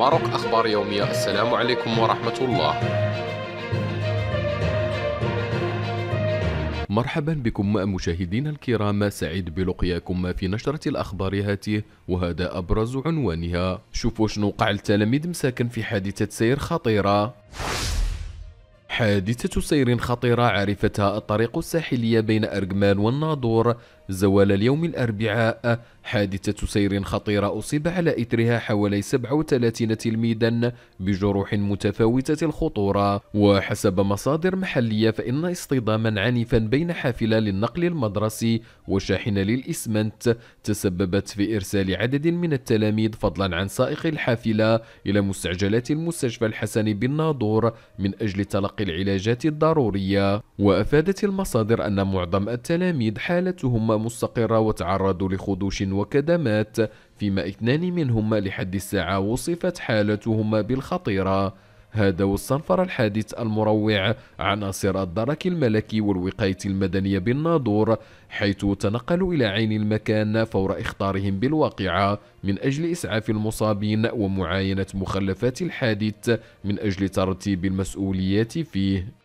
ماروك أخبار يومية السلام عليكم ورحمة الله مرحبا بكم مشاهدينا الكرام سعيد بلقياكم في نشرة الأخبار هاته وهذا أبرز عنوانها شوفوا شنو وقع التلاميذ مساكن في حادثة سير خطيرة حادثة سير خطيرة عرفتها الطريق الساحلية بين أرجمان والناظور زوال اليوم الأربعاء حادثة سير خطيرة أصيب على إثرها حوالي 37 تلميذا بجروح متفاوتة الخطورة وحسب مصادر محلية فإن اصطداما عنيفا بين حافلة للنقل المدرسي وشاحنة للإسمنت تسببت في إرسال عدد من التلاميذ فضلا عن سائق الحافلة إلى مستعجلات المستشفى الحسني بالناظور من أجل تلقي العلاجات الضرورية وأفادت المصادر أن معظم التلاميذ حالتهم مستقرة وتعرضوا لخدوش وكدمات فيما اثنان منهما لحد الساعة وصفت حالتهما بالخطيرة هذا واستنفر الحادث المروع عناصر الدرك الملكي والوقاية المدنية بالناظور حيث تنقلوا إلى عين المكان فور إخطارهم بالواقعة من أجل إسعاف المصابين ومعاينة مخلفات الحادث من أجل ترتيب المسؤوليات فيه